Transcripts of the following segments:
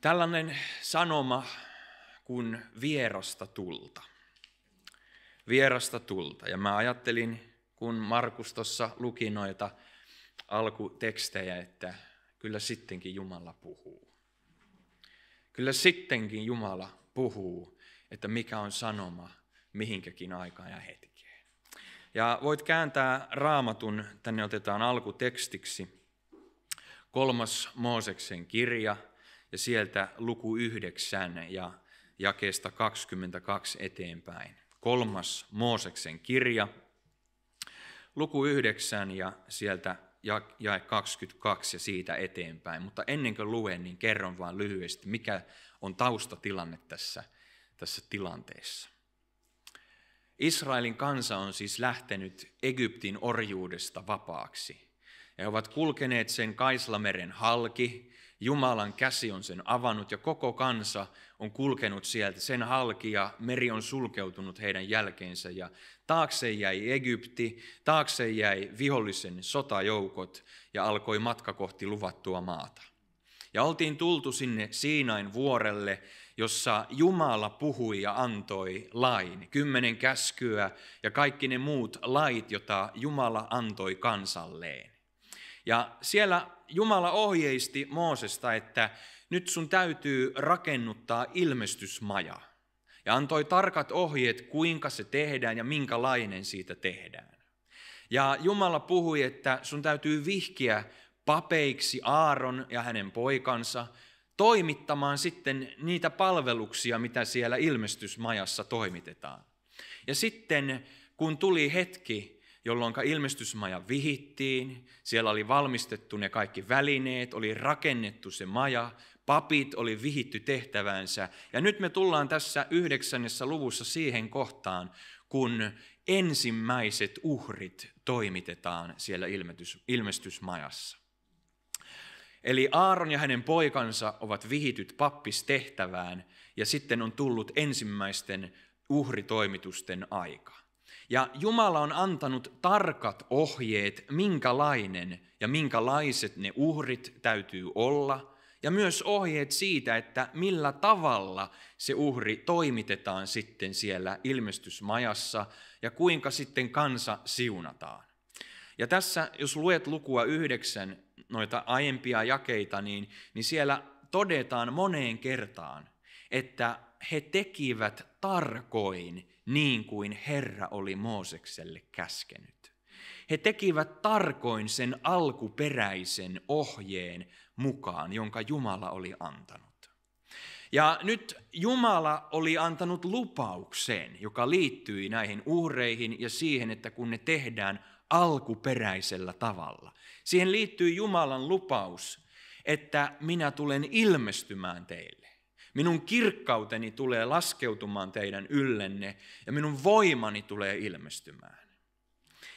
Tällainen sanoma kuin vierasta tulta. Vierasta tulta. Ja mä ajattelin, kun Markus tuossa luki noita alkutekstejä, että kyllä sittenkin Jumala puhuu. Kyllä sittenkin Jumala puhuu, että mikä on sanoma mihinkäkin aikaan ja hetkeen. Ja voit kääntää raamatun, tänne otetaan alkutekstiksi, kolmas Mooseksen kirja – ja sieltä luku 9 ja jakeesta 22 eteenpäin. Kolmas Mooseksen kirja, luku 9 ja sieltä jae 22 ja siitä eteenpäin. Mutta ennen kuin luen, niin kerron vain lyhyesti, mikä on taustatilanne tässä, tässä tilanteessa. Israelin kansa on siis lähtenyt Egyptin orjuudesta vapaaksi. He ovat kulkeneet sen Kaislameren halki Jumalan käsi on sen avannut ja koko kansa on kulkenut sieltä sen halki ja meri on sulkeutunut heidän jälkeensä ja taakse jäi Egypti, taakse jäi vihollisen sotajoukot ja alkoi matka kohti luvattua maata. Ja oltiin tultu sinne Siinain vuorelle, jossa Jumala puhui ja antoi lain, kymmenen käskyä ja kaikki ne muut lait, jota Jumala antoi kansalleen. Ja siellä Jumala ohjeisti Moosesta, että nyt sun täytyy rakennuttaa ilmestysmaja. Ja antoi tarkat ohjeet, kuinka se tehdään ja minkälainen siitä tehdään. Ja Jumala puhui, että sun täytyy vihkiä papeiksi Aaron ja hänen poikansa, toimittamaan sitten niitä palveluksia, mitä siellä ilmestysmajassa toimitetaan. Ja sitten kun tuli hetki, jolloin ilmestysmaja vihittiin, siellä oli valmistettu ne kaikki välineet, oli rakennettu se maja, papit oli vihitty tehtävänsä. Ja nyt me tullaan tässä yhdeksännessä luvussa siihen kohtaan, kun ensimmäiset uhrit toimitetaan siellä ilmetys, ilmestysmajassa. Eli Aaron ja hänen poikansa ovat vihityt pappistehtävään ja sitten on tullut ensimmäisten uhritoimitusten aika. Ja Jumala on antanut tarkat ohjeet, minkälainen ja minkälaiset ne uhrit täytyy olla, ja myös ohjeet siitä, että millä tavalla se uhri toimitetaan sitten siellä ilmestysmajassa ja kuinka sitten kansa siunataan. Ja tässä, jos luet lukua yhdeksän, noita aiempia jakeita, niin, niin siellä todetaan moneen kertaan, että he tekivät tarkoin niin kuin Herra oli Moosekselle käskenyt. He tekivät tarkoin sen alkuperäisen ohjeen mukaan, jonka Jumala oli antanut. Ja nyt Jumala oli antanut lupauksen, joka liittyi näihin uhreihin ja siihen, että kun ne tehdään alkuperäisellä tavalla. Siihen liittyy Jumalan lupaus, että minä tulen ilmestymään teille. Minun kirkkauteni tulee laskeutumaan teidän yllenne ja minun voimani tulee ilmestymään.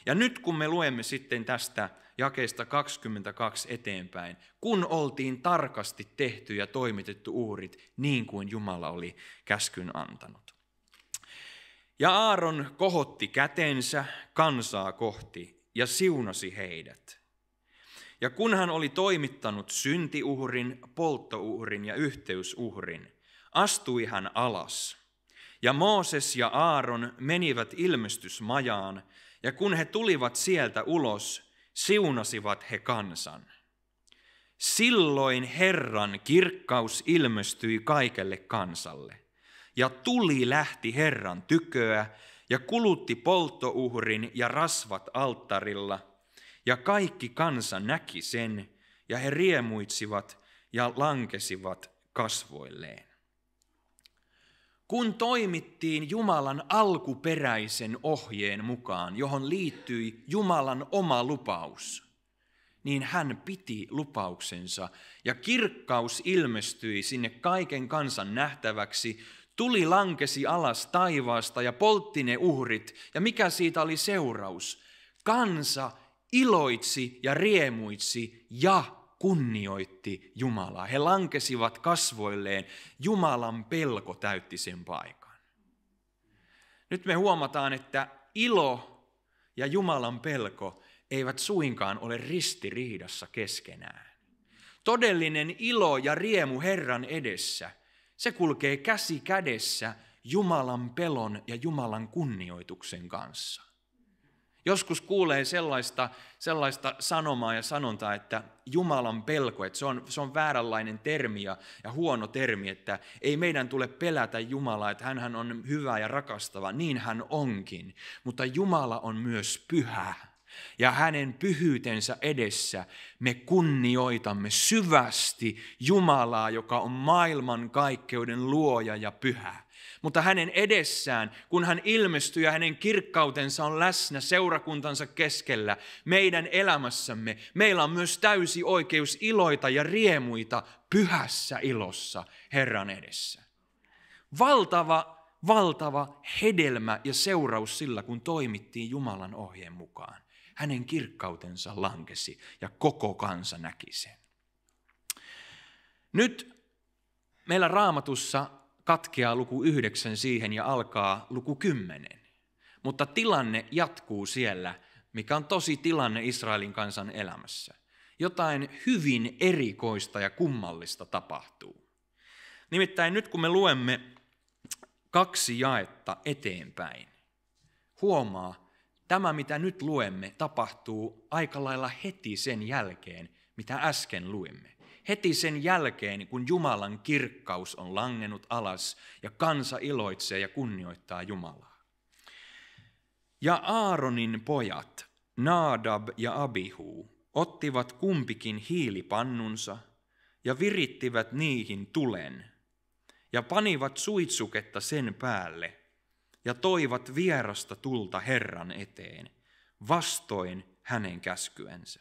Ja nyt kun me luemme sitten tästä jakeesta 22 eteenpäin, kun oltiin tarkasti tehty ja toimitettu uurit niin kuin Jumala oli käskyn antanut. Ja Aaron kohotti kätensä kansaa kohti ja siunasi heidät. Ja kun hän oli toimittanut syntiuhrin, polttouhrin ja yhteysuhrin, astui hän alas. Ja Mooses ja Aaron menivät ilmestysmajaan, ja kun he tulivat sieltä ulos, siunasivat he kansan. Silloin Herran kirkkaus ilmestyi kaikelle kansalle, ja tuli lähti Herran tyköä, ja kulutti polttouhrin ja rasvat alttarilla – ja kaikki kansa näki sen, ja he riemuitsivat ja lankesivat kasvoilleen. Kun toimittiin Jumalan alkuperäisen ohjeen mukaan, johon liittyi Jumalan oma lupaus, niin hän piti lupauksensa ja kirkkaus ilmestyi sinne kaiken kansan nähtäväksi. Tuli lankesi alas taivaasta ja poltti ne uhrit. Ja mikä siitä oli seuraus? Kansa iloitsi ja riemuitsi ja kunnioitti Jumalaa. He lankesivat kasvoilleen. Jumalan pelko täytti sen paikan. Nyt me huomataan, että ilo ja Jumalan pelko eivät suinkaan ole ristiriidassa keskenään. Todellinen ilo ja riemu Herran edessä, se kulkee käsi kädessä Jumalan pelon ja Jumalan kunnioituksen kanssa. Joskus kuulee sellaista, sellaista sanomaa ja sanontaa, että Jumalan pelko, että se on, se on vääränlainen termi ja, ja huono termi, että ei meidän tule pelätä Jumalaa, että hän on hyvä ja rakastava, niin hän onkin. Mutta Jumala on myös pyhä ja hänen pyhyytensä edessä me kunnioitamme syvästi Jumalaa, joka on maailman kaikkeuden luoja ja pyhä mutta hänen edessään, kun hän ilmestyy ja hänen kirkkautensa on läsnä seurakuntansa keskellä, meidän elämässämme, meillä on myös täysi oikeus iloita ja riemuita pyhässä ilossa Herran edessä. Valtava, valtava hedelmä ja seuraus sillä, kun toimittiin Jumalan ohjeen mukaan. Hänen kirkkautensa lankesi ja koko kansa näki sen. Nyt meillä raamatussa katkeaa luku 9 siihen ja alkaa luku 10. Mutta tilanne jatkuu siellä, mikä on tosi tilanne Israelin kansan elämässä. Jotain hyvin erikoista ja kummallista tapahtuu. Nimittäin nyt kun me luemme kaksi jaetta eteenpäin, huomaa, tämä mitä nyt luemme tapahtuu aika lailla heti sen jälkeen, mitä äsken luimme heti sen jälkeen, niin kun Jumalan kirkkaus on langennut alas ja kansa iloitsee ja kunnioittaa Jumalaa. Ja Aaronin pojat, Naadab ja Abihu, ottivat kumpikin hiilipannunsa ja virittivät niihin tulen ja panivat suitsuketta sen päälle ja toivat vierasta tulta Herran eteen vastoin hänen käskyensä.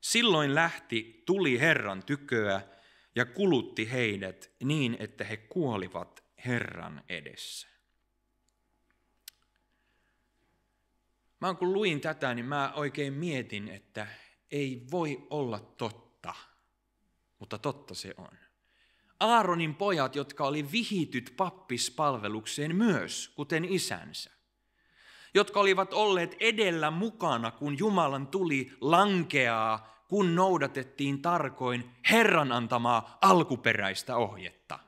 Silloin lähti, tuli Herran tyköä ja kulutti heidät niin, että he kuolivat Herran edessä. Mä kun luin tätä, niin mä oikein mietin, että ei voi olla totta, mutta totta se on. Aaronin pojat, jotka oli vihityt pappispalvelukseen myös, kuten isänsä jotka olivat olleet edellä mukana, kun Jumalan tuli lankeaa, kun noudatettiin tarkoin Herran antamaa alkuperäistä ohjetta.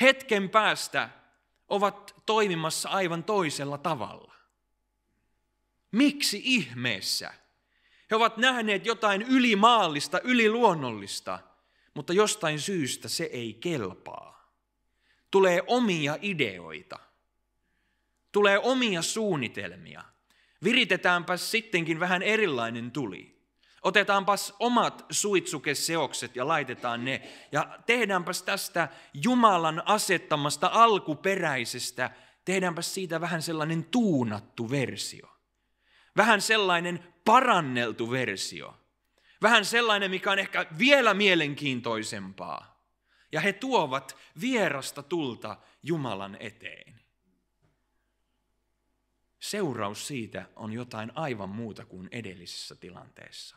Hetken päästä ovat toimimassa aivan toisella tavalla. Miksi ihmeessä? He ovat nähneet jotain ylimaallista, yliluonnollista, mutta jostain syystä se ei kelpaa. Tulee omia ideoita – tulee omia suunnitelmia. Viritetäänpäs sittenkin vähän erilainen tuli. Otetaanpas omat suitsukeseokset ja laitetaan ne. Ja tehdäänpäs tästä Jumalan asettamasta alkuperäisestä, tehdäänpäs siitä vähän sellainen tuunattu versio. Vähän sellainen paranneltu versio. Vähän sellainen, mikä on ehkä vielä mielenkiintoisempaa. Ja he tuovat vierasta tulta Jumalan eteen seuraus siitä on jotain aivan muuta kuin edellisissä tilanteissa.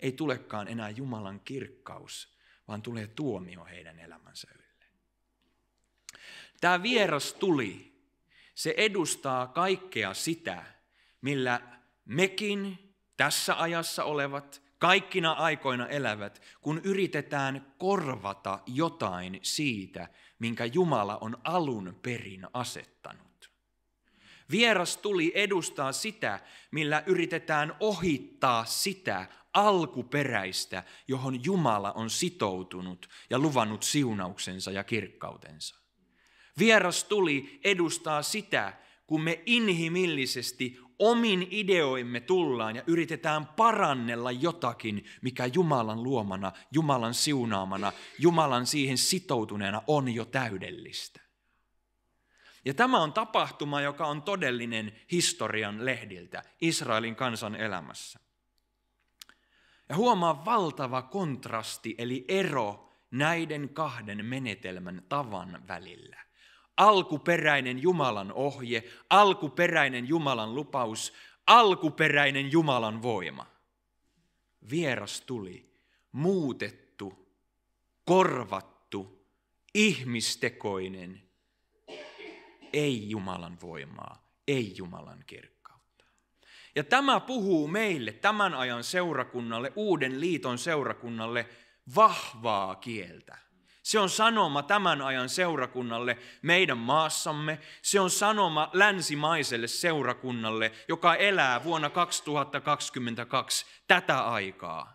Ei tulekaan enää Jumalan kirkkaus, vaan tulee tuomio heidän elämänsä ylle. Tämä vieras tuli, se edustaa kaikkea sitä, millä mekin tässä ajassa olevat, kaikkina aikoina elävät, kun yritetään korvata jotain siitä, minkä Jumala on alun perin asettanut. Vieras tuli edustaa sitä, millä yritetään ohittaa sitä alkuperäistä, johon Jumala on sitoutunut ja luvannut siunauksensa ja kirkkautensa. Vieras tuli edustaa sitä, kun me inhimillisesti omin ideoimme tullaan ja yritetään parannella jotakin, mikä Jumalan luomana, Jumalan siunaamana, Jumalan siihen sitoutuneena on jo täydellistä. Ja tämä on tapahtuma, joka on todellinen historian lehdiltä Israelin kansan elämässä. Ja huomaa valtava kontrasti eli ero näiden kahden menetelmän tavan välillä. Alkuperäinen Jumalan ohje, alkuperäinen Jumalan lupaus, alkuperäinen Jumalan voima. Vieras tuli, muutettu, korvattu, ihmistekoinen, ei Jumalan voimaa, ei Jumalan kirkkautta. Ja tämä puhuu meille, tämän ajan seurakunnalle, uuden liiton seurakunnalle, vahvaa kieltä. Se on sanoma tämän ajan seurakunnalle meidän maassamme. Se on sanoma länsimaiselle seurakunnalle, joka elää vuonna 2022 tätä aikaa.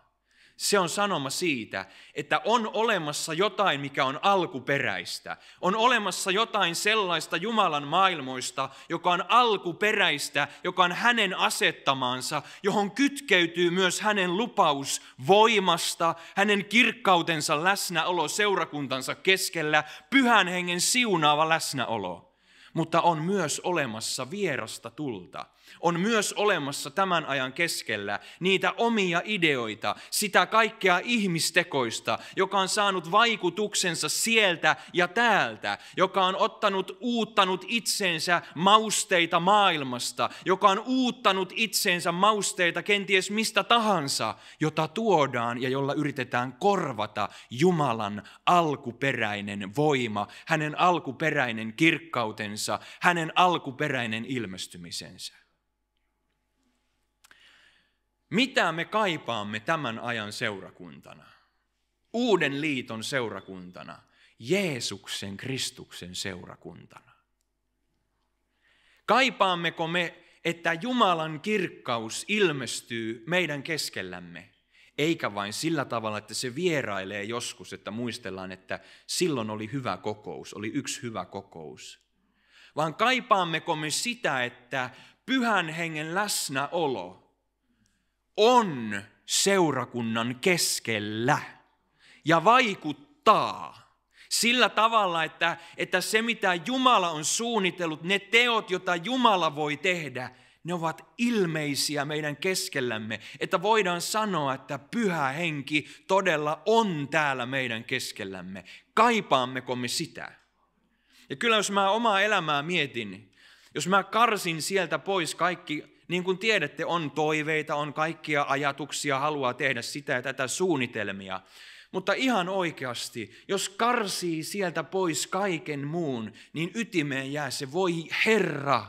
Se on sanoma siitä, että on olemassa jotain, mikä on alkuperäistä. On olemassa jotain sellaista Jumalan maailmoista, joka on alkuperäistä, joka on hänen asettamaansa, johon kytkeytyy myös hänen lupaus voimasta, hänen kirkkautensa läsnäolo seurakuntansa keskellä, pyhän hengen siunaava läsnäolo. Mutta on myös olemassa vierasta tulta – on myös olemassa tämän ajan keskellä niitä omia ideoita, sitä kaikkea ihmistekoista, joka on saanut vaikutuksensa sieltä ja täältä, joka on ottanut uuttanut itsensä mausteita maailmasta, joka on uuttanut itsensä mausteita kenties mistä tahansa, jota tuodaan ja jolla yritetään korvata Jumalan alkuperäinen voima, hänen alkuperäinen kirkkautensa, hänen alkuperäinen ilmestymisensä. Mitä me kaipaamme tämän ajan seurakuntana? Uuden liiton seurakuntana, Jeesuksen Kristuksen seurakuntana. Kaipaammeko me, että Jumalan kirkkaus ilmestyy meidän keskellämme, eikä vain sillä tavalla, että se vierailee joskus, että muistellaan, että silloin oli hyvä kokous, oli yksi hyvä kokous. Vaan kaipaammeko me sitä, että pyhän hengen läsnäolo – on seurakunnan keskellä ja vaikuttaa sillä tavalla, että, että se mitä Jumala on suunnitellut, ne teot, joita Jumala voi tehdä, ne ovat ilmeisiä meidän keskellämme, että voidaan sanoa, että pyhä henki todella on täällä meidän keskellämme. Kaipaammeko me sitä? Ja kyllä jos mä omaa elämää mietin, jos mä karsin sieltä pois kaikki niin kuin tiedätte, on toiveita, on kaikkia ajatuksia, haluaa tehdä sitä ja tätä suunnitelmia. Mutta ihan oikeasti, jos karsii sieltä pois kaiken muun, niin ytimeen jää se, voi Herra,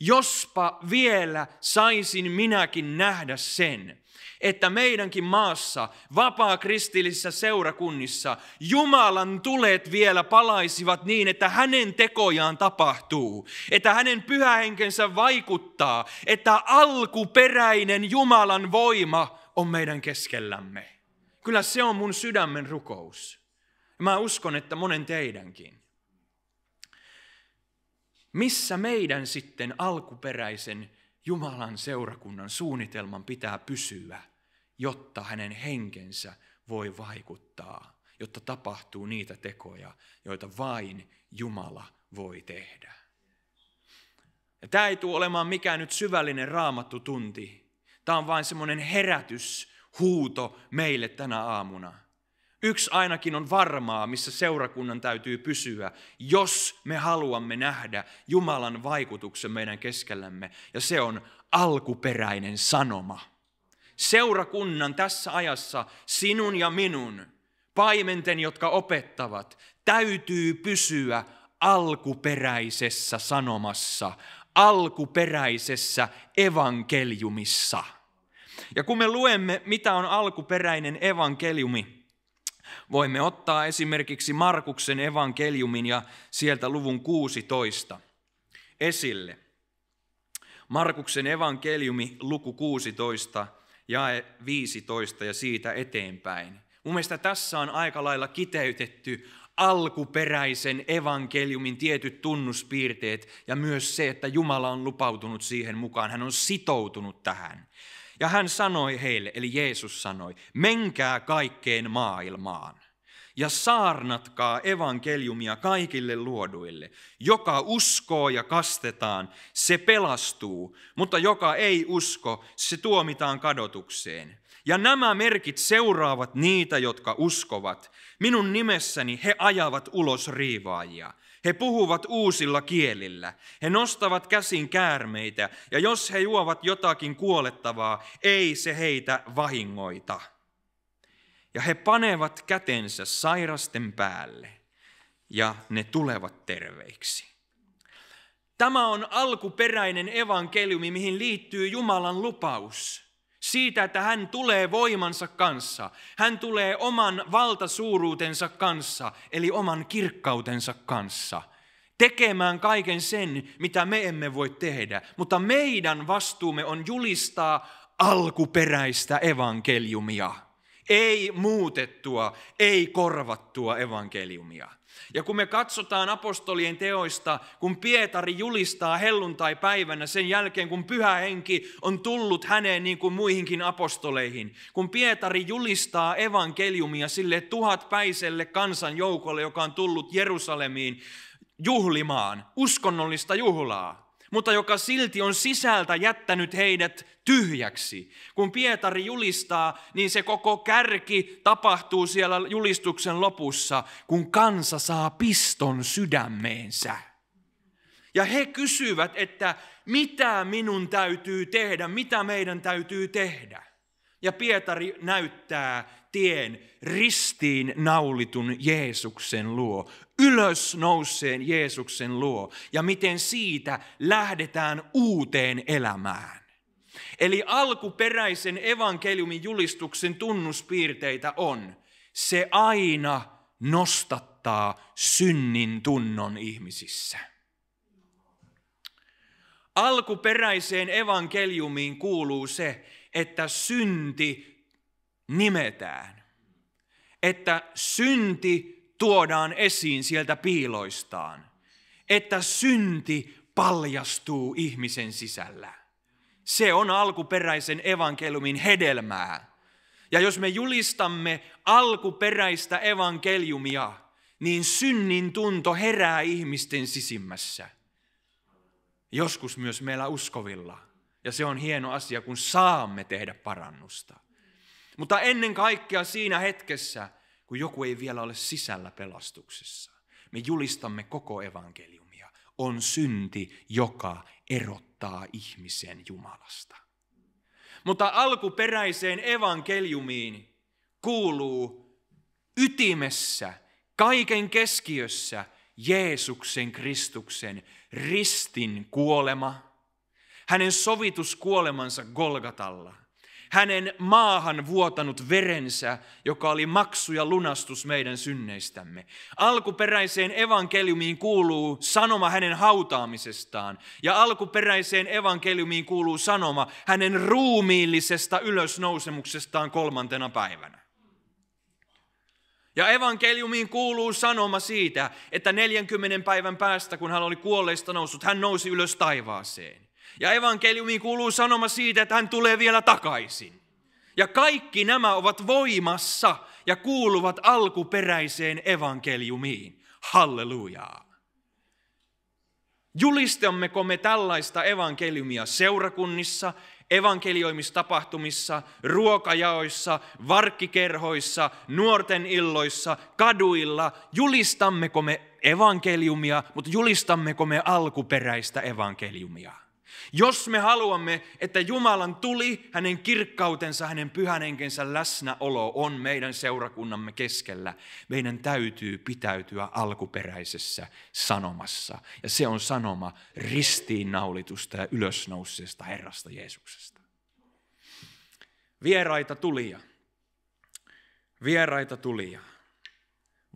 jospa vielä saisin minäkin nähdä sen, että meidänkin maassa, vapaa kristillisissä seurakunnissa, Jumalan tulet vielä palaisivat niin, että hänen tekojaan tapahtuu, että hänen pyhähenkensä vaikuttaa, että alkuperäinen Jumalan voima on meidän keskellämme. Kyllä se on mun sydämen rukous. Mä uskon, että monen teidänkin. Missä meidän sitten alkuperäisen Jumalan seurakunnan suunnitelman pitää pysyä jotta hänen henkensä voi vaikuttaa, jotta tapahtuu niitä tekoja, joita vain Jumala voi tehdä. Ja tämä ei tule olemaan mikään nyt syvällinen raamattu tunti. Tämä on vain semmoinen herätys, huuto meille tänä aamuna. Yksi ainakin on varmaa, missä seurakunnan täytyy pysyä, jos me haluamme nähdä Jumalan vaikutuksen meidän keskellämme, ja se on alkuperäinen sanoma seurakunnan tässä ajassa, sinun ja minun, paimenten, jotka opettavat, täytyy pysyä alkuperäisessä sanomassa, alkuperäisessä evankeliumissa. Ja kun me luemme, mitä on alkuperäinen evankeliumi, voimme ottaa esimerkiksi Markuksen evankeliumin ja sieltä luvun 16 esille. Markuksen evankeliumi luku 16 jae 15 ja siitä eteenpäin. Mun mielestä tässä on aika lailla kiteytetty alkuperäisen evankeliumin tietyt tunnuspiirteet ja myös se, että Jumala on lupautunut siihen mukaan, hän on sitoutunut tähän. Ja hän sanoi heille, eli Jeesus sanoi, menkää kaikkeen maailmaan ja saarnatkaa evankeliumia kaikille luoduille. Joka uskoo ja kastetaan, se pelastuu, mutta joka ei usko, se tuomitaan kadotukseen. Ja nämä merkit seuraavat niitä, jotka uskovat. Minun nimessäni he ajavat ulos riivaajia. He puhuvat uusilla kielillä. He nostavat käsin käärmeitä, ja jos he juovat jotakin kuolettavaa, ei se heitä vahingoita ja he panevat kätensä sairasten päälle ja ne tulevat terveiksi. Tämä on alkuperäinen evankeliumi, mihin liittyy Jumalan lupaus siitä, että hän tulee voimansa kanssa. Hän tulee oman valtasuuruutensa kanssa, eli oman kirkkautensa kanssa tekemään kaiken sen, mitä me emme voi tehdä. Mutta meidän vastuumme on julistaa alkuperäistä evankeliumia ei muutettua, ei korvattua evankeliumia. Ja kun me katsotaan apostolien teoista, kun Pietari julistaa helluntai päivänä sen jälkeen, kun pyhä henki on tullut häneen niin kuin muihinkin apostoleihin, kun Pietari julistaa evankeliumia sille tuhatpäiselle kansanjoukolle, joka on tullut Jerusalemiin juhlimaan, uskonnollista juhlaa, mutta joka silti on sisältä jättänyt heidät tyhjäksi. Kun Pietari julistaa, niin se koko kärki tapahtuu siellä julistuksen lopussa, kun kansa saa piston sydämeensä. Ja he kysyvät, että mitä minun täytyy tehdä, mitä meidän täytyy tehdä. Ja Pietari näyttää tien ristiin naulitun Jeesuksen luo, ylös nousseen Jeesuksen luo ja miten siitä lähdetään uuteen elämään. Eli alkuperäisen evankeliumin julistuksen tunnuspiirteitä on, se aina nostattaa synnin tunnon ihmisissä. Alkuperäiseen evankeliumiin kuuluu se, että synti nimetään. Että synti tuodaan esiin sieltä piiloistaan. Että synti paljastuu ihmisen sisällä. Se on alkuperäisen evankeliumin hedelmää. Ja jos me julistamme alkuperäistä evankeliumia, niin synnin tunto herää ihmisten sisimmässä. Joskus myös meillä uskovilla. Ja se on hieno asia, kun saamme tehdä parannusta. Mutta ennen kaikkea siinä hetkessä, kun joku ei vielä ole sisällä pelastuksessa, me julistamme koko evankeliumia. On synti, joka erottaa ihmisen Jumalasta. Mutta alkuperäiseen evankeliumiin kuuluu ytimessä, kaiken keskiössä Jeesuksen Kristuksen ristin kuolema, hänen sovituskuolemansa Golgatalla – hänen maahan vuotanut verensä, joka oli maksu ja lunastus meidän synneistämme. Alkuperäiseen evankeliumiin kuuluu sanoma hänen hautaamisestaan ja alkuperäiseen evankeliumiin kuuluu sanoma hänen ruumiillisesta ylösnousemuksestaan kolmantena päivänä. Ja evankeliumiin kuuluu sanoma siitä, että 40 päivän päästä, kun hän oli kuolleista noussut, hän nousi ylös taivaaseen. Ja evankeliumiin kuuluu sanoma siitä, että hän tulee vielä takaisin. Ja kaikki nämä ovat voimassa ja kuuluvat alkuperäiseen evankeliumiin. Hallelujaa. Julistammeko me tällaista evankeliumia seurakunnissa, evankelioimistapahtumissa, ruokajaoissa, varkkikerhoissa, nuorten illoissa, kaduilla? Julistammeko me evankeliumia, mutta julistammeko me alkuperäistä evankeliumia? Jos me haluamme, että Jumalan tuli, hänen kirkkautensa, hänen pyhän henkensä läsnäolo on meidän seurakunnamme keskellä, meidän täytyy pitäytyä alkuperäisessä sanomassa. Ja se on sanoma ristiinnaulitusta ja ylösnousseesta Herrasta Jeesuksesta. Vieraita tulia. Vieraita tulia.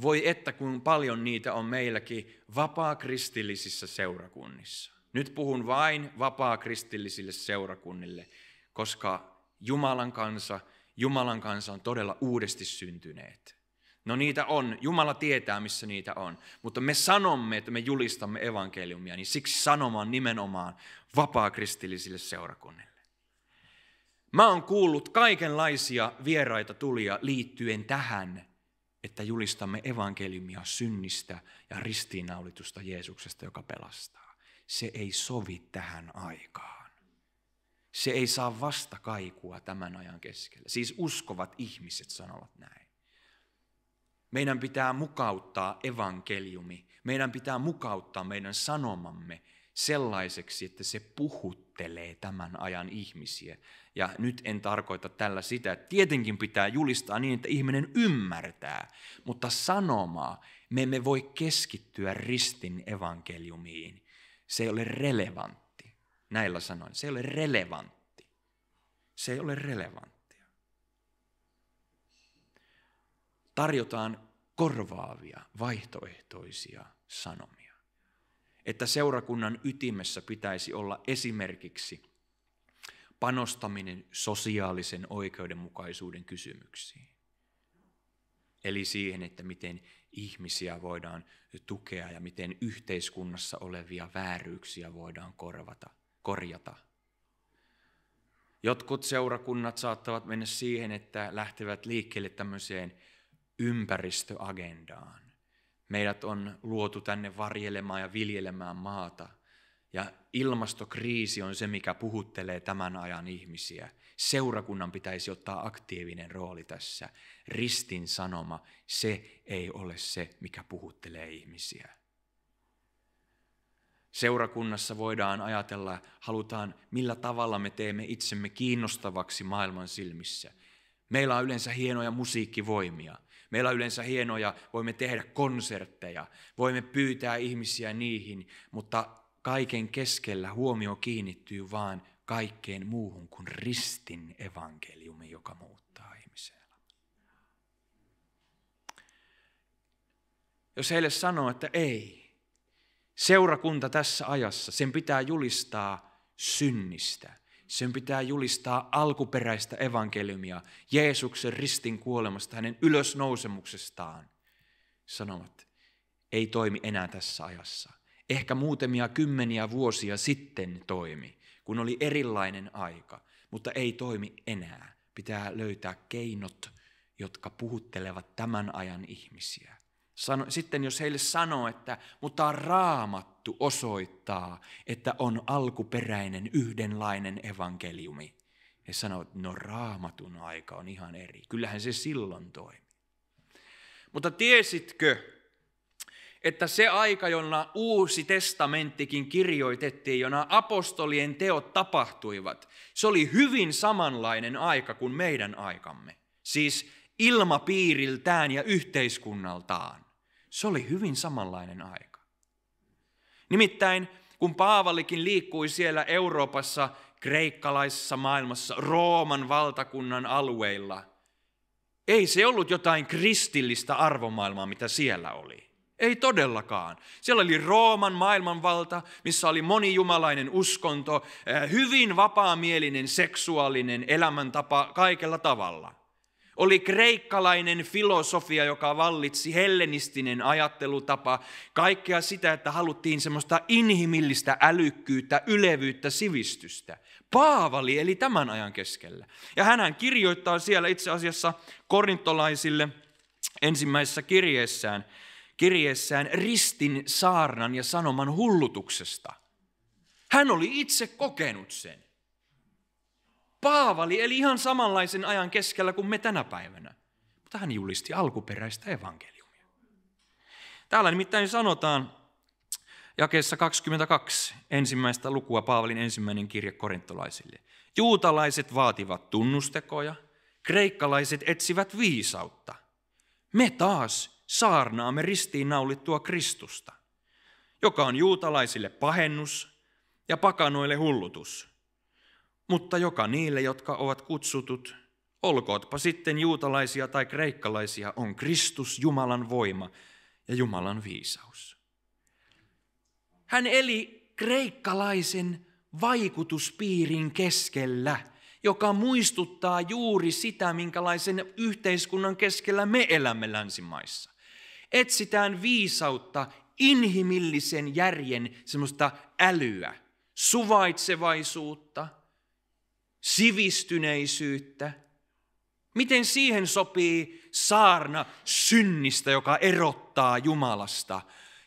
Voi että kun paljon niitä on meilläkin vapaa-kristillisissä seurakunnissa. Nyt puhun vain vapaa-kristillisille seurakunnille, koska Jumalan kansa, Jumalan kansa on todella uudesti syntyneet. No niitä on, Jumala tietää missä niitä on, mutta me sanomme, että me julistamme evankeliumia, niin siksi sanomaan nimenomaan vapaa-kristillisille seurakunnille. Mä oon kuullut kaikenlaisia vieraita tulia liittyen tähän, että julistamme evankeliumia synnistä ja ristiinnaulitusta Jeesuksesta, joka pelastaa se ei sovi tähän aikaan. Se ei saa vastakaikua tämän ajan keskellä. Siis uskovat ihmiset sanovat näin. Meidän pitää mukauttaa evankeliumi. Meidän pitää mukauttaa meidän sanomamme sellaiseksi, että se puhuttelee tämän ajan ihmisiä. Ja nyt en tarkoita tällä sitä, että tietenkin pitää julistaa niin, että ihminen ymmärtää, mutta sanomaa me emme voi keskittyä ristin evankeliumiin se ei ole relevantti. Näillä sanoin, se ei ole relevantti. Se ei ole relevanttia. Tarjotaan korvaavia, vaihtoehtoisia sanomia. Että seurakunnan ytimessä pitäisi olla esimerkiksi panostaminen sosiaalisen oikeudenmukaisuuden kysymyksiin. Eli siihen, että miten ihmisiä voidaan tukea ja miten yhteiskunnassa olevia vääryyksiä voidaan korvata, korjata. Jotkut seurakunnat saattavat mennä siihen, että lähtevät liikkeelle tämmöiseen ympäristöagendaan. Meidät on luotu tänne varjelemaan ja viljelemään maata – ja ilmastokriisi on se, mikä puhuttelee tämän ajan ihmisiä. Seurakunnan pitäisi ottaa aktiivinen rooli tässä. Ristin sanoma, se ei ole se, mikä puhuttelee ihmisiä. Seurakunnassa voidaan ajatella, halutaan millä tavalla me teemme itsemme kiinnostavaksi maailman silmissä. Meillä on yleensä hienoja musiikkivoimia. Meillä on yleensä hienoja, voimme tehdä konsertteja, voimme pyytää ihmisiä niihin, mutta kaiken keskellä huomio kiinnittyy vaan kaikkeen muuhun kuin ristin evankeliumi, joka muuttaa ihmisen Jos heille sanoo, että ei, seurakunta tässä ajassa, sen pitää julistaa synnistä, sen pitää julistaa alkuperäistä evankeliumia, Jeesuksen ristin kuolemasta, hänen ylösnousemuksestaan, sanovat, ei toimi enää tässä ajassa – ehkä muutamia kymmeniä vuosia sitten toimi, kun oli erilainen aika, mutta ei toimi enää. Pitää löytää keinot, jotka puhuttelevat tämän ajan ihmisiä. Sano, sitten jos heille sanoo, että mutta raamattu osoittaa, että on alkuperäinen yhdenlainen evankeliumi. He sanovat, että no raamatun aika on ihan eri. Kyllähän se silloin toimi. Mutta tiesitkö, että se aika, jona uusi testamenttikin kirjoitettiin, jona apostolien teot tapahtuivat, se oli hyvin samanlainen aika kuin meidän aikamme. Siis ilmapiiriltään ja yhteiskunnaltaan. Se oli hyvin samanlainen aika. Nimittäin kun Paavalikin liikkui siellä Euroopassa, kreikkalaisessa maailmassa, Rooman valtakunnan alueilla, ei se ollut jotain kristillistä arvomaailmaa, mitä siellä oli. Ei todellakaan. Siellä oli Rooman maailmanvalta, missä oli monijumalainen uskonto, eh, hyvin vapaamielinen seksuaalinen elämäntapa kaikella tavalla. Oli kreikkalainen filosofia, joka vallitsi hellenistinen ajattelutapa, kaikkea sitä, että haluttiin semmoista inhimillistä älykkyyttä, ylevyyttä, sivistystä. Paavali eli tämän ajan keskellä. Ja hän kirjoittaa siellä itse asiassa korintolaisille ensimmäisessä kirjeessään – kirjeessään ristin saarnan ja sanoman hullutuksesta. Hän oli itse kokenut sen. Paavali eli ihan samanlaisen ajan keskellä kuin me tänä päivänä, mutta hän julisti alkuperäistä evankeliumia. Täällä nimittäin sanotaan jakeessa 22 ensimmäistä lukua Paavalin ensimmäinen kirja korintolaisille. Juutalaiset vaativat tunnustekoja, kreikkalaiset etsivät viisautta. Me taas saarnaamme ristiinnaulittua Kristusta, joka on juutalaisille pahennus ja pakanoille hullutus, mutta joka niille, jotka ovat kutsutut, olkootpa sitten juutalaisia tai kreikkalaisia, on Kristus Jumalan voima ja Jumalan viisaus. Hän eli kreikkalaisen vaikutuspiirin keskellä – joka muistuttaa juuri sitä, minkälaisen yhteiskunnan keskellä me elämme länsimaissa etsitään viisautta, inhimillisen järjen semmoista älyä, suvaitsevaisuutta, sivistyneisyyttä. Miten siihen sopii saarna synnistä, joka erottaa Jumalasta,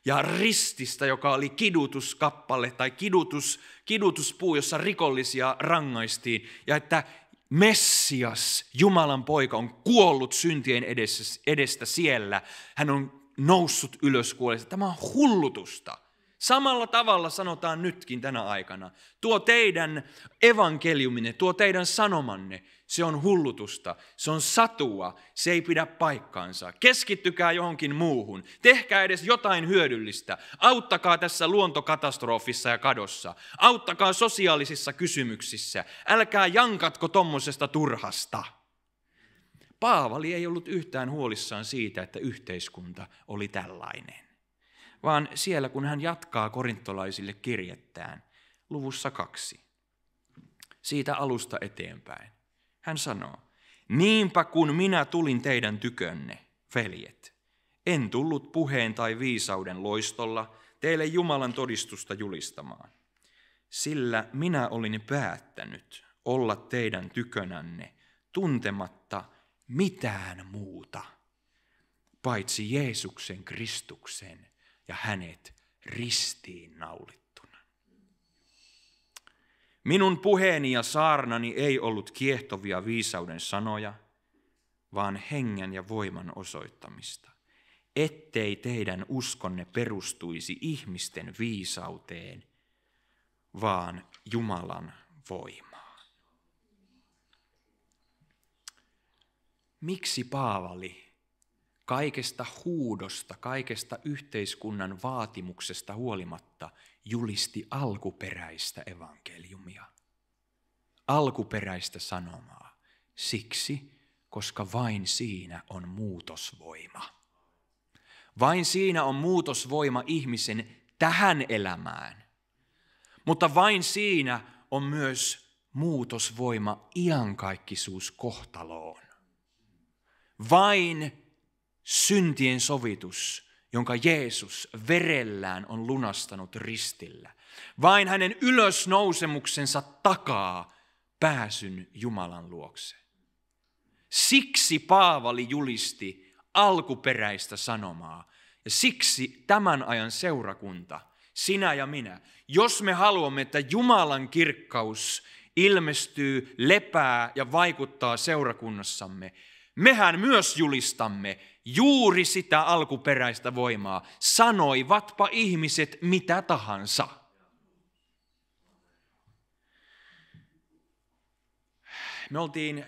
ja rististä, joka oli kidutuskappale tai kidutus, kidutuspuu, jossa rikollisia rangaistiin, ja että Messias, Jumalan poika, on kuollut syntien edessä, edestä siellä. Hän on noussut ylös kuolleista. Tämä on hullutusta. Samalla tavalla sanotaan nytkin tänä aikana. Tuo teidän evankeliuminen, tuo teidän sanomanne, se on hullutusta, se on satua, se ei pidä paikkaansa. Keskittykää johonkin muuhun, tehkää edes jotain hyödyllistä. Auttakaa tässä luontokatastrofissa ja kadossa. Auttakaa sosiaalisissa kysymyksissä. Älkää jankatko tommosesta turhasta. Paavali ei ollut yhtään huolissaan siitä, että yhteiskunta oli tällainen, vaan siellä kun hän jatkaa korintolaisille kirjettään, luvussa kaksi, siitä alusta eteenpäin, hän sanoo, niinpä kun minä tulin teidän tykönne, veljet, en tullut puheen tai viisauden loistolla teille Jumalan todistusta julistamaan, sillä minä olin päättänyt olla teidän tykönänne tuntematta – mitään muuta paitsi Jeesuksen Kristuksen ja hänet ristiin naulittuna. Minun puheeni ja saarnani ei ollut kiehtovia viisauden sanoja, vaan hengen ja voiman osoittamista, ettei teidän uskonne perustuisi ihmisten viisauteen, vaan Jumalan voimaan. Miksi Paavali kaikesta huudosta, kaikesta yhteiskunnan vaatimuksesta huolimatta julisti alkuperäistä evankeliumia, alkuperäistä sanomaa, siksi, koska vain siinä on muutosvoima. Vain siinä on muutosvoima ihmisen tähän elämään, mutta vain siinä on myös muutosvoima iankaikkisuus kohtaloon vain syntien sovitus, jonka Jeesus verellään on lunastanut ristillä. Vain hänen ylösnousemuksensa takaa pääsyn Jumalan luokse. Siksi Paavali julisti alkuperäistä sanomaa. Ja siksi tämän ajan seurakunta, sinä ja minä, jos me haluamme, että Jumalan kirkkaus ilmestyy, lepää ja vaikuttaa seurakunnassamme, mehän myös julistamme juuri sitä alkuperäistä voimaa, sanoivatpa ihmiset mitä tahansa. Me oltiin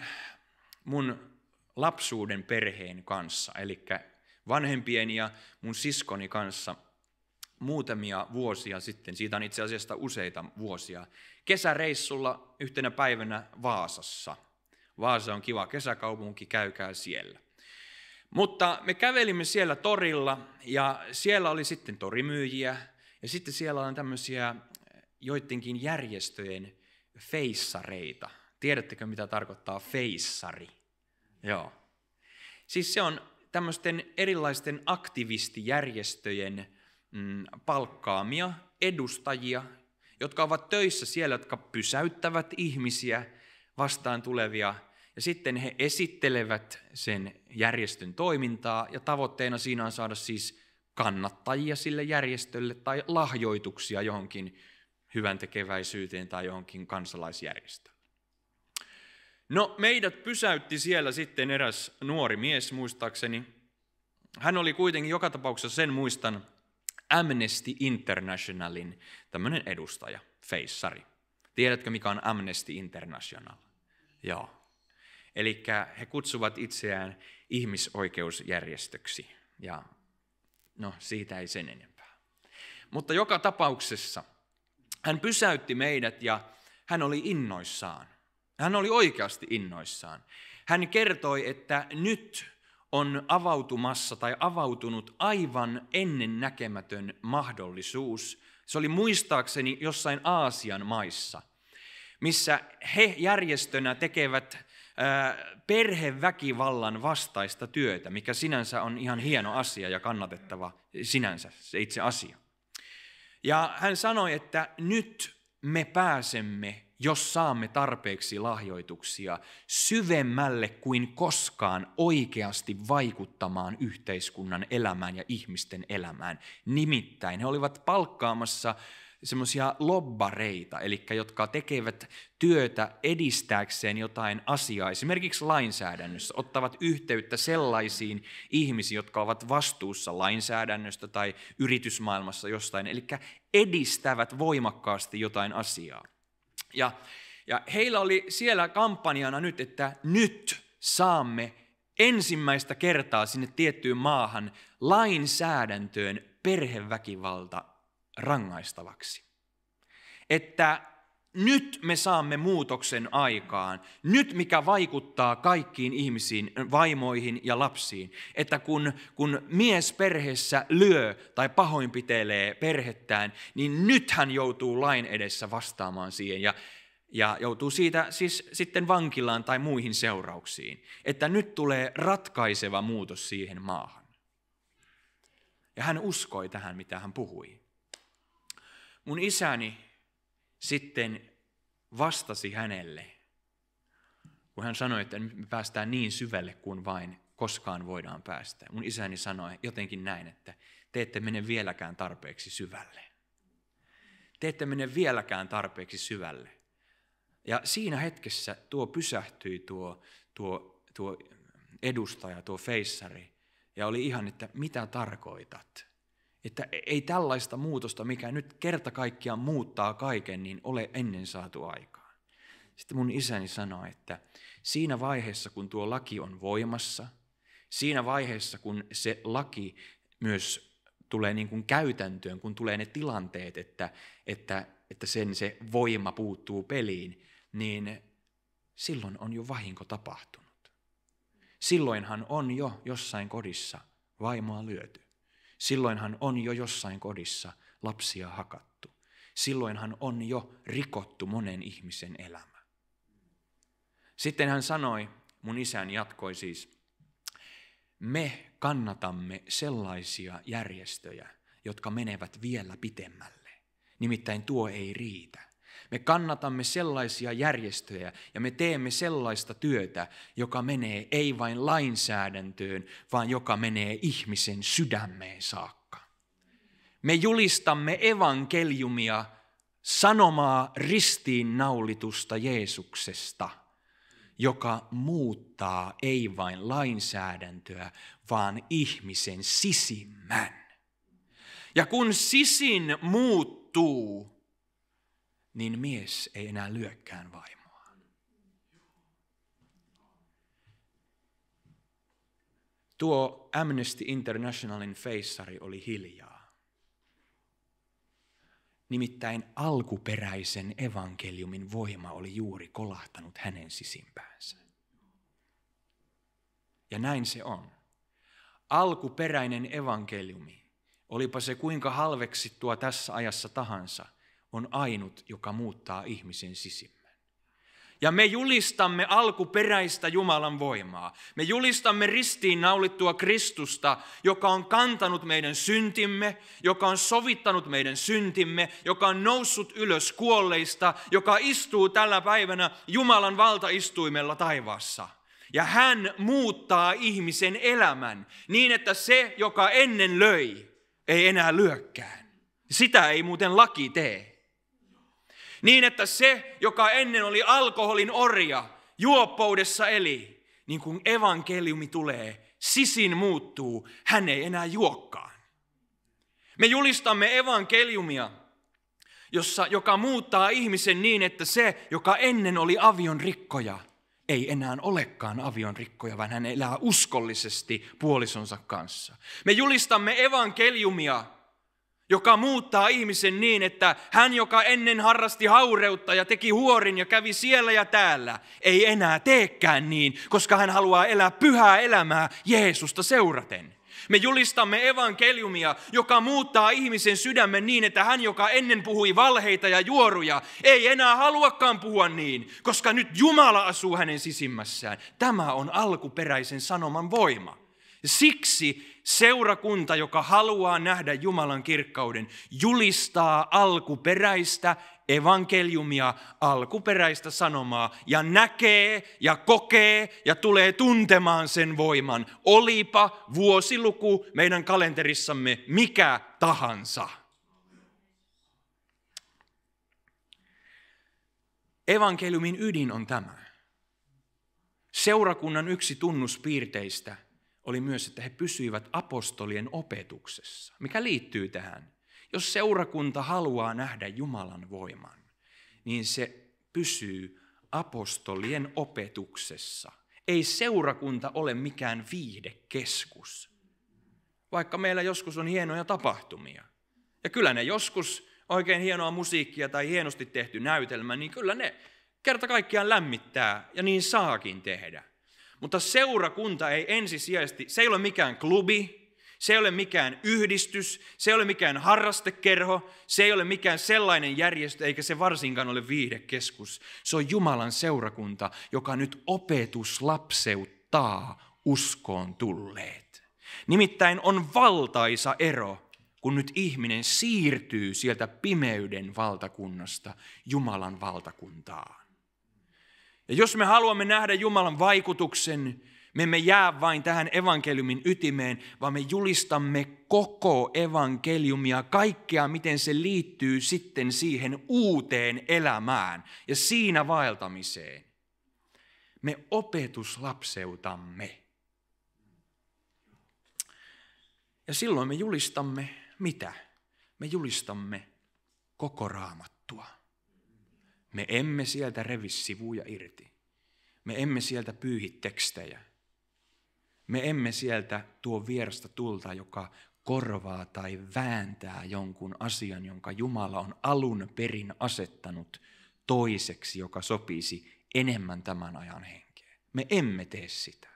mun lapsuuden perheen kanssa, eli vanhempien ja mun siskoni kanssa muutamia vuosia sitten, siitä on itse asiassa useita vuosia, kesäreissulla yhtenä päivänä Vaasassa – Vaasa on kiva kesäkaupunki, käykää siellä. Mutta me kävelimme siellä torilla ja siellä oli sitten torimyyjiä ja sitten siellä on tämmöisiä eh, joidenkin järjestöjen feissareita. Tiedättekö, mitä tarkoittaa feissari? Joo. Siis se on tämmöisten erilaisten aktivistijärjestöjen mm, palkkaamia edustajia, jotka ovat töissä siellä, jotka pysäyttävät ihmisiä vastaan tulevia ja sitten he esittelevät sen järjestön toimintaa ja tavoitteena siinä on saada siis kannattajia sille järjestölle tai lahjoituksia johonkin hyvän tekeväisyyteen tai johonkin kansalaisjärjestöön. No meidät pysäytti siellä sitten eräs nuori mies muistaakseni. Hän oli kuitenkin joka tapauksessa sen muistan Amnesty Internationalin tämmöinen edustaja, feissari. Tiedätkö mikä on Amnesty International? Joo. Eli he kutsuvat itseään ihmisoikeusjärjestöksi. Ja no, siitä ei sen enempää. Mutta joka tapauksessa hän pysäytti meidät ja hän oli innoissaan. Hän oli oikeasti innoissaan. Hän kertoi, että nyt on avautumassa tai avautunut aivan ennen näkemätön mahdollisuus. Se oli muistaakseni jossain Aasian maissa, missä he järjestönä tekevät perheväkivallan vastaista työtä, mikä sinänsä on ihan hieno asia ja kannatettava sinänsä se itse asia. Ja hän sanoi, että nyt me pääsemme, jos saamme tarpeeksi lahjoituksia, syvemmälle kuin koskaan oikeasti vaikuttamaan yhteiskunnan elämään ja ihmisten elämään. Nimittäin he olivat palkkaamassa semmoisia lobbareita, eli jotka tekevät työtä edistääkseen jotain asiaa, esimerkiksi lainsäädännössä, ottavat yhteyttä sellaisiin ihmisiin, jotka ovat vastuussa lainsäädännöstä tai yritysmaailmassa jostain, eli edistävät voimakkaasti jotain asiaa. Ja, ja heillä oli siellä kampanjana nyt, että nyt saamme ensimmäistä kertaa sinne tiettyyn maahan lainsäädäntöön perheväkivalta rangaistavaksi. Että nyt me saamme muutoksen aikaan, nyt mikä vaikuttaa kaikkiin ihmisiin, vaimoihin ja lapsiin, että kun, kun mies perheessä lyö tai pahoinpitelee perhettään, niin nyt hän joutuu lain edessä vastaamaan siihen ja, ja joutuu siitä siis sitten vankilaan tai muihin seurauksiin, että nyt tulee ratkaiseva muutos siihen maahan. Ja hän uskoi tähän, mitä hän puhui. Mun isäni sitten vastasi hänelle, kun hän sanoi, että me päästään niin syvälle kuin vain koskaan voidaan päästä. Mun isäni sanoi jotenkin näin, että te ette mene vieläkään tarpeeksi syvälle. Te ette mene vieläkään tarpeeksi syvälle. Ja siinä hetkessä tuo pysähtyi tuo, tuo, tuo edustaja, tuo feissari, ja oli ihan, että mitä tarkoitat? Että e- ei tällaista muutosta, mikä nyt kerta kaikkiaan muuttaa kaiken, niin ole ennen saatu aikaan. Sitten mun isäni sanoi, että siinä vaiheessa, kun tuo laki on voimassa, siinä vaiheessa, kun se laki myös tulee niin kuin käytäntöön, kun tulee ne tilanteet, että, että, että sen se voima puuttuu peliin, niin silloin on jo vahinko tapahtunut. Silloinhan on jo jossain kodissa vaimoa lyöty. Silloinhan on jo jossain kodissa lapsia hakattu. Silloinhan on jo rikottu monen ihmisen elämä. Sitten hän sanoi, mun isän jatkoi siis, me kannatamme sellaisia järjestöjä, jotka menevät vielä pitemmälle. Nimittäin tuo ei riitä. Me kannatamme sellaisia järjestöjä ja me teemme sellaista työtä, joka menee ei vain lainsäädäntöön, vaan joka menee ihmisen sydämeen saakka. Me julistamme evankeliumia, sanomaa ristiinnaulitusta Jeesuksesta, joka muuttaa ei vain lainsäädäntöä, vaan ihmisen sisimmän. Ja kun sisin muuttuu, niin mies ei enää lyökkään vaimoaan. Tuo Amnesty Internationalin feissari oli hiljaa. Nimittäin alkuperäisen evankeliumin voima oli juuri kolahtanut hänen sisimpäänsä. Ja näin se on. Alkuperäinen evankeliumi, olipa se kuinka halveksittua tässä ajassa tahansa – on ainut, joka muuttaa ihmisen sisimmän. Ja me julistamme alkuperäistä Jumalan voimaa. Me julistamme ristiin naulittua Kristusta, joka on kantanut meidän syntimme, joka on sovittanut meidän syntimme, joka on noussut ylös kuolleista, joka istuu tällä päivänä Jumalan valtaistuimella taivaassa. Ja hän muuttaa ihmisen elämän niin, että se, joka ennen löi, ei enää lyökkään. Sitä ei muuten laki tee. Niin, että se, joka ennen oli alkoholin orja, juoppoudessa eli, niin kun evankeliumi tulee, sisin muuttuu, hän ei enää juokkaan. Me julistamme evankeliumia, jossa, joka muuttaa ihmisen niin, että se, joka ennen oli avion rikkoja, ei enää olekaan avion rikkoja, vaan hän elää uskollisesti puolisonsa kanssa. Me julistamme evankeliumia, joka muuttaa ihmisen niin, että hän, joka ennen harrasti haureutta ja teki huorin ja kävi siellä ja täällä, ei enää teekään niin, koska hän haluaa elää pyhää elämää Jeesusta seuraten. Me julistamme evankeliumia, joka muuttaa ihmisen sydämen niin, että hän, joka ennen puhui valheita ja juoruja, ei enää haluakaan puhua niin, koska nyt Jumala asuu hänen sisimmässään. Tämä on alkuperäisen sanoman voima. Siksi seurakunta, joka haluaa nähdä Jumalan kirkkauden, julistaa alkuperäistä evankeliumia, alkuperäistä sanomaa ja näkee ja kokee ja tulee tuntemaan sen voiman. Olipa vuosiluku meidän kalenterissamme mikä tahansa. Evankeliumin ydin on tämä. Seurakunnan yksi tunnuspiirteistä – oli myös, että he pysyivät apostolien opetuksessa, mikä liittyy tähän. Jos seurakunta haluaa nähdä Jumalan voiman, niin se pysyy apostolien opetuksessa. Ei seurakunta ole mikään viihdekeskus, vaikka meillä joskus on hienoja tapahtumia. Ja kyllä ne joskus oikein hienoa musiikkia tai hienosti tehty näytelmä, niin kyllä ne kerta kaikkiaan lämmittää ja niin saakin tehdä. Mutta seurakunta ei ensisijaisesti, se ei ole mikään klubi, se ei ole mikään yhdistys, se ei ole mikään harrastekerho, se ei ole mikään sellainen järjestö, eikä se varsinkaan ole viidekeskus. Se on Jumalan seurakunta, joka nyt opetuslapseuttaa uskoon tulleet. Nimittäin on valtaisa ero kun nyt ihminen siirtyy sieltä pimeyden valtakunnasta Jumalan valtakuntaan. Ja jos me haluamme nähdä Jumalan vaikutuksen, me emme jää vain tähän evankeliumin ytimeen, vaan me julistamme koko evankeliumia, kaikkea miten se liittyy sitten siihen uuteen elämään ja siinä vaeltamiseen. Me opetuslapseutamme. Ja silloin me julistamme mitä? Me julistamme koko raamattua. Me emme sieltä revi sivuja irti. Me emme sieltä pyyhi tekstejä. Me emme sieltä tuo vierasta tulta, joka korvaa tai vääntää jonkun asian, jonka Jumala on alun perin asettanut toiseksi, joka sopisi enemmän tämän ajan henkeen. Me emme tee sitä.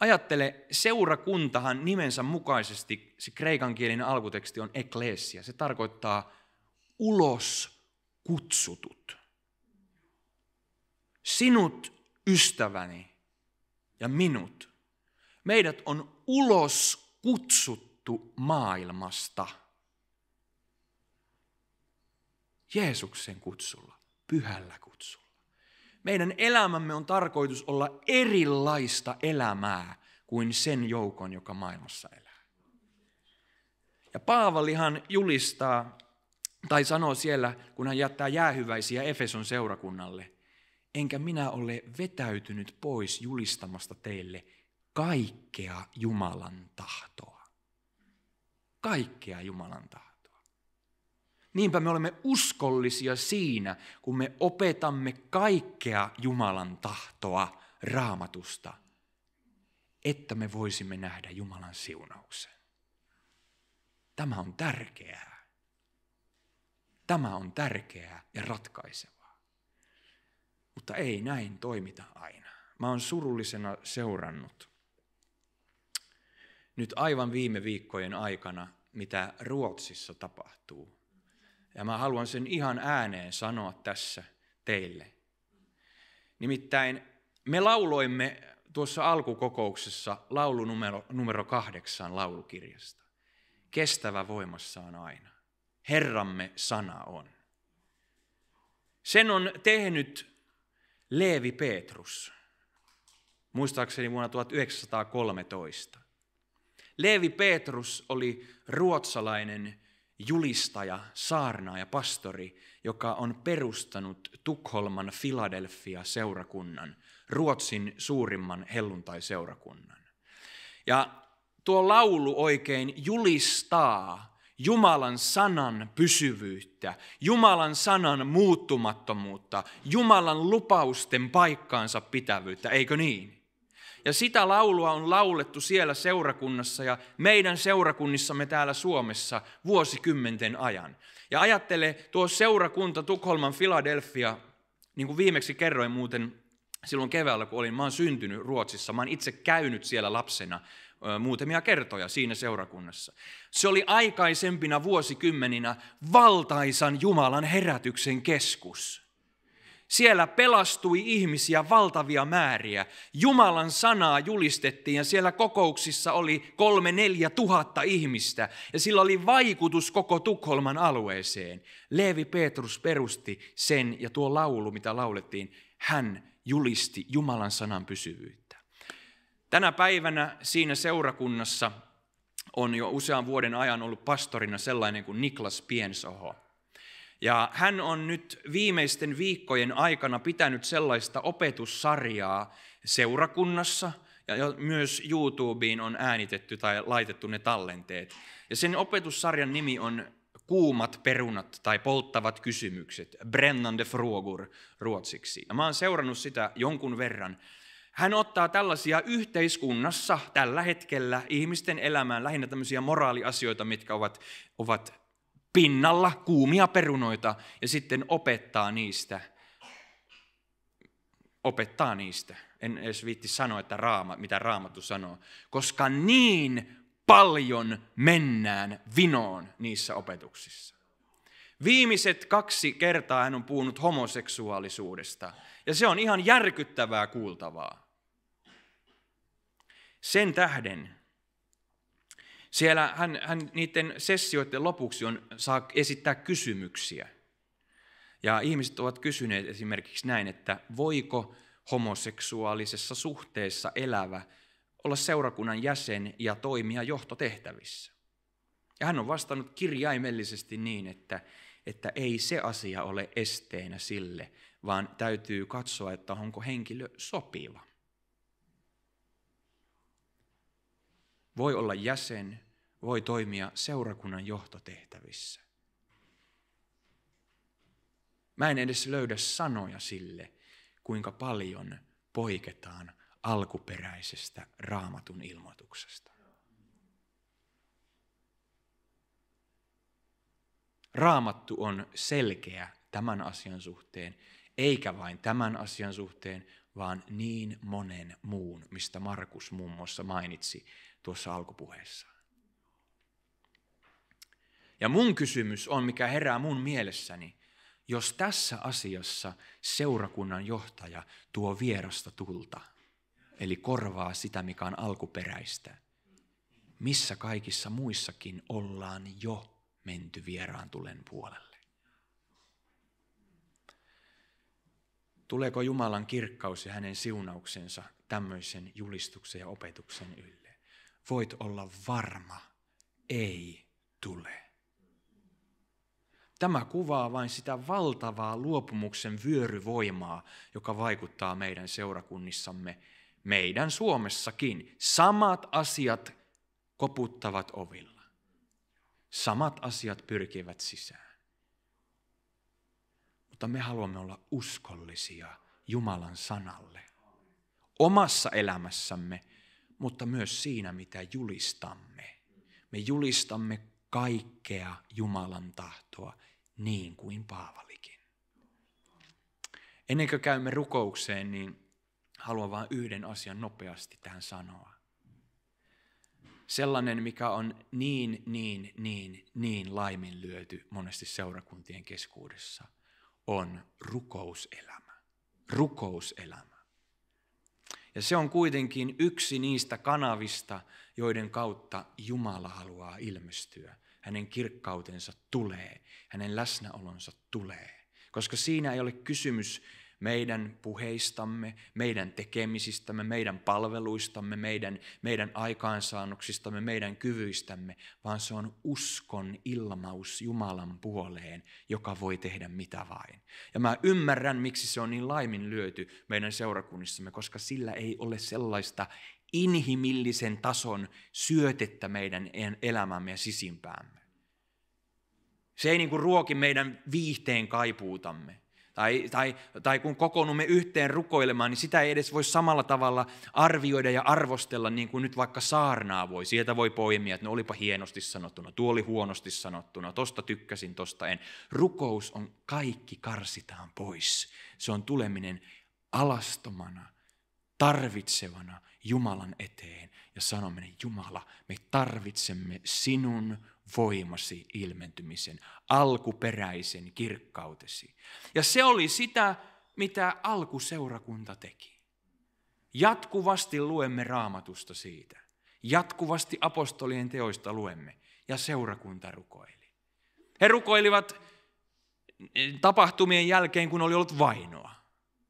Ajattele, seurakuntahan nimensä mukaisesti, se kreikan kielinen alkuteksti on eklesia. Se tarkoittaa ulos kutsutut. Sinut, ystäväni, ja minut. Meidät on ulos kutsuttu maailmasta. Jeesuksen kutsulla, pyhällä kutsulla. Meidän elämämme on tarkoitus olla erilaista elämää kuin sen joukon, joka maailmassa elää. Ja Paavalihan julistaa tai sanoo siellä, kun hän jättää jäähyväisiä Efeson seurakunnalle, enkä minä ole vetäytynyt pois julistamasta teille kaikkea Jumalan tahtoa. Kaikkea Jumalan tahtoa. Niinpä me olemme uskollisia siinä, kun me opetamme kaikkea Jumalan tahtoa raamatusta, että me voisimme nähdä Jumalan siunauksen. Tämä on tärkeää. Tämä on tärkeää ja ratkaisevaa. Mutta ei näin toimita aina. Mä oon surullisena seurannut nyt aivan viime viikkojen aikana, mitä Ruotsissa tapahtuu. Ja mä haluan sen ihan ääneen sanoa tässä teille. Nimittäin me lauloimme tuossa alkukokouksessa laulu numero, numero kahdeksan laulukirjasta. Kestävä voimassa on aina. Herramme sana on. Sen on tehnyt Leevi Petrus, muistaakseni vuonna 1913. Leevi Petrus oli ruotsalainen julistaja, saarnaaja ja pastori, joka on perustanut Tukholman Philadelphia-seurakunnan, Ruotsin suurimman helluntai-seurakunnan. Ja tuo laulu oikein julistaa Jumalan sanan pysyvyyttä, Jumalan sanan muuttumattomuutta, Jumalan lupausten paikkaansa pitävyyttä, eikö niin? Ja sitä laulua on laulettu siellä seurakunnassa ja meidän seurakunnissamme täällä Suomessa vuosikymmenten ajan. Ja ajattele tuo seurakunta Tukholman Philadelphia, niin kuin viimeksi kerroin muuten silloin keväällä, kun olin, mä oon syntynyt Ruotsissa, mä oon itse käynyt siellä lapsena, muutamia kertoja siinä seurakunnassa. Se oli aikaisempina vuosikymmeninä valtaisan Jumalan herätyksen keskus. Siellä pelastui ihmisiä valtavia määriä. Jumalan sanaa julistettiin ja siellä kokouksissa oli kolme neljä tuhatta ihmistä. Ja sillä oli vaikutus koko Tukholman alueeseen. Leevi Petrus perusti sen ja tuo laulu, mitä laulettiin, hän julisti Jumalan sanan pysyvyyttä. Tänä päivänä siinä seurakunnassa on jo usean vuoden ajan ollut pastorina sellainen kuin Niklas Piensoho. Ja hän on nyt viimeisten viikkojen aikana pitänyt sellaista opetussarjaa seurakunnassa, ja myös YouTubeen on äänitetty tai laitettu ne tallenteet. Ja sen opetussarjan nimi on Kuumat perunat tai polttavat kysymykset, de frågor ruotsiksi. Ja mä oon seurannut sitä jonkun verran. Hän ottaa tällaisia yhteiskunnassa tällä hetkellä ihmisten elämään lähinnä tämmöisiä moraaliasioita, mitkä ovat, ovat pinnalla, kuumia perunoita, ja sitten opettaa niistä. Opettaa niistä. En edes viitti sanoa, että raama, mitä raamattu sanoo. Koska niin paljon mennään vinoon niissä opetuksissa. Viimeiset kaksi kertaa hän on puhunut homoseksuaalisuudesta. Ja se on ihan järkyttävää kuultavaa. Sen tähden siellä hän, hän niiden sessioiden lopuksi on, saa esittää kysymyksiä. Ja ihmiset ovat kysyneet esimerkiksi näin, että voiko homoseksuaalisessa suhteessa elävä olla seurakunnan jäsen ja toimia johtotehtävissä. Ja hän on vastannut kirjaimellisesti niin, että, että ei se asia ole esteenä sille, vaan täytyy katsoa, että onko henkilö sopiva. voi olla jäsen, voi toimia seurakunnan johtotehtävissä. Mä en edes löydä sanoja sille, kuinka paljon poiketaan alkuperäisestä raamatun ilmoituksesta. Raamattu on selkeä tämän asian suhteen, eikä vain tämän asian suhteen, vaan niin monen muun, mistä Markus muun muassa mainitsi tuossa alkupuheessaan. Ja mun kysymys on, mikä herää mun mielessäni, jos tässä asiassa seurakunnan johtaja tuo vierasta tulta, eli korvaa sitä, mikä on alkuperäistä, missä kaikissa muissakin ollaan jo menty vieraan tulen puolelle. Tuleeko Jumalan kirkkaus ja hänen siunauksensa tämmöisen julistuksen ja opetuksen ylle? Voit olla varma, ei tule. Tämä kuvaa vain sitä valtavaa luopumuksen vyöryvoimaa, joka vaikuttaa meidän seurakunnissamme, meidän Suomessakin. Samat asiat koputtavat ovilla. Samat asiat pyrkivät sisään mutta me haluamme olla uskollisia Jumalan sanalle. Omassa elämässämme, mutta myös siinä, mitä julistamme. Me julistamme kaikkea Jumalan tahtoa, niin kuin Paavalikin. Ennen kuin käymme rukoukseen, niin haluan vain yhden asian nopeasti tähän sanoa. Sellainen, mikä on niin, niin, niin, niin laiminlyöty monesti seurakuntien keskuudessa – on rukouselämä. Rukouselämä. Ja se on kuitenkin yksi niistä kanavista, joiden kautta Jumala haluaa ilmestyä. Hänen kirkkautensa tulee, hänen läsnäolonsa tulee. Koska siinä ei ole kysymys meidän puheistamme, meidän tekemisistämme, meidän palveluistamme, meidän, meidän aikaansaannoksistamme, meidän kyvyistämme, vaan se on uskon ilmaus Jumalan puoleen, joka voi tehdä mitä vain. Ja mä ymmärrän, miksi se on niin laiminlyöty meidän seurakunnissamme, koska sillä ei ole sellaista inhimillisen tason syötettä meidän elämämme ja sisimpäämme. Se ei niin kuin ruoki meidän viihteen kaipuutamme tai, tai, tai kun kokoonnumme yhteen rukoilemaan, niin sitä ei edes voi samalla tavalla arvioida ja arvostella niin kuin nyt vaikka saarnaa voi. Sieltä voi poimia, että no olipa hienosti sanottuna, tuo oli huonosti sanottuna, tosta tykkäsin, tosta en. Rukous on kaikki karsitaan pois. Se on tuleminen alastomana, tarvitsevana Jumalan eteen ja sanominen, Jumala, me tarvitsemme sinun voimasi ilmentymisen, alkuperäisen kirkkautesi. Ja se oli sitä, mitä alkuseurakunta teki. Jatkuvasti luemme raamatusta siitä. Jatkuvasti apostolien teoista luemme. Ja seurakunta rukoili. He rukoilivat mm, tapahtumien jälkeen, kun oli ollut vainoa.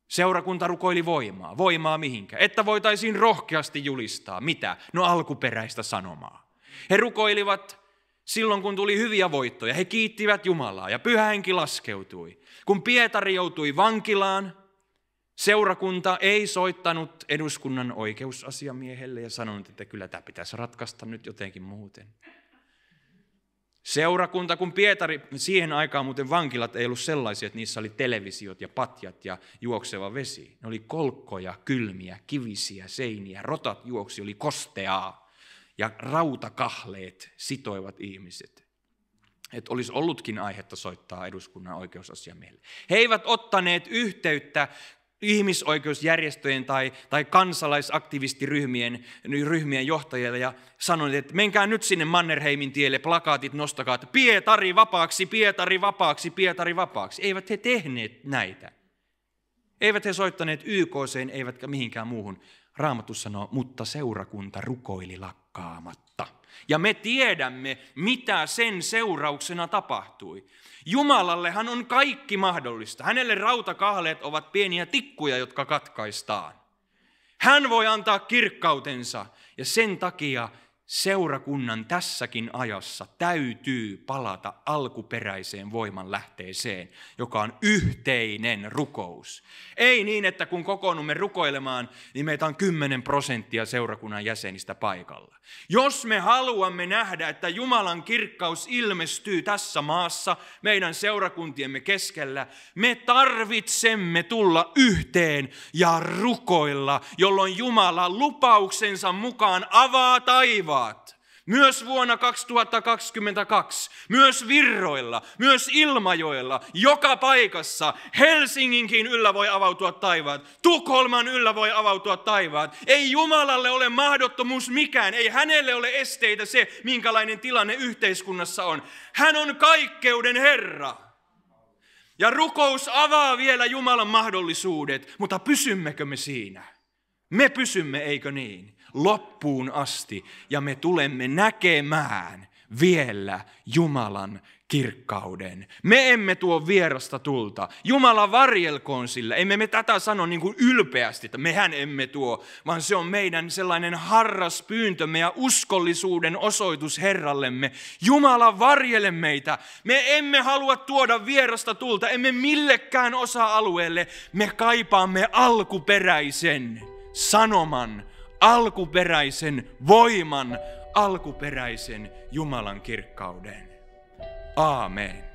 Seurakunta rukoili voimaa. Voimaa mihinkä? Että voitaisiin rohkeasti julistaa. Mitä? No alkuperäistä sanomaa. He rukoilivat Silloin kun tuli hyviä voittoja, he kiittivät Jumalaa ja pyhähenki laskeutui. Kun Pietari joutui vankilaan, seurakunta ei soittanut eduskunnan oikeusasiamiehelle ja sanonut, että kyllä tämä pitäisi ratkaista nyt jotenkin muuten. Seurakunta, kun Pietari, siihen aikaan muuten vankilat ei ollut sellaisia, että niissä oli televisiot ja patjat ja juokseva vesi. Ne oli kolkkoja, kylmiä, kivisiä seiniä, rotat juoksi, oli kosteaa ja rautakahleet sitoivat ihmiset. Että olisi ollutkin aihetta soittaa eduskunnan oikeusasiamiehelle. He eivät ottaneet yhteyttä ihmisoikeusjärjestöjen tai, tai kansalaisaktivistiryhmien ryhmien johtajille ja sanoneet, että menkää nyt sinne Mannerheimin tielle, plakaatit nostakaa, että Pietari vapaaksi, Pietari vapaaksi, Pietari vapaaksi. Eivät he tehneet näitä. Eivät he soittaneet YKC, eivätkä mihinkään muuhun. Raamattu sanoo, mutta seurakunta rukoili lakkoon pakkaamatta. Ja me tiedämme, mitä sen seurauksena tapahtui. Jumalallehan on kaikki mahdollista. Hänelle rautakahleet ovat pieniä tikkuja, jotka katkaistaan. Hän voi antaa kirkkautensa ja sen takia seurakunnan tässäkin ajassa täytyy palata alkuperäiseen voiman lähteeseen, joka on yhteinen rukous. Ei niin, että kun kokoonnumme rukoilemaan, niin meitä on 10 prosenttia seurakunnan jäsenistä paikalla. Jos me haluamme nähdä, että Jumalan kirkkaus ilmestyy tässä maassa meidän seurakuntiemme keskellä, me tarvitsemme tulla yhteen ja rukoilla, jolloin Jumala lupauksensa mukaan avaa taivaan taivaat. Myös vuonna 2022, myös virroilla, myös ilmajoilla, joka paikassa, Helsinginkin yllä voi avautua taivaat, Tukholman yllä voi avautua taivaat. Ei Jumalalle ole mahdottomuus mikään, ei hänelle ole esteitä se, minkälainen tilanne yhteiskunnassa on. Hän on kaikkeuden Herra. Ja rukous avaa vielä Jumalan mahdollisuudet, mutta pysymmekö me siinä? Me pysymme, eikö niin? loppuun asti ja me tulemme näkemään vielä Jumalan kirkkauden. Me emme tuo vierasta tulta. Jumala varjelkoon sillä. Emme me tätä sano niin kuin ylpeästi, että mehän emme tuo, vaan se on meidän sellainen harras pyyntömme ja uskollisuuden osoitus Herrallemme. Jumala varjele meitä. Me emme halua tuoda vierasta tulta, emme millekään osa-alueelle. Me kaipaamme alkuperäisen sanoman, alkuperäisen voiman, alkuperäisen Jumalan kirkkauden. Aamen.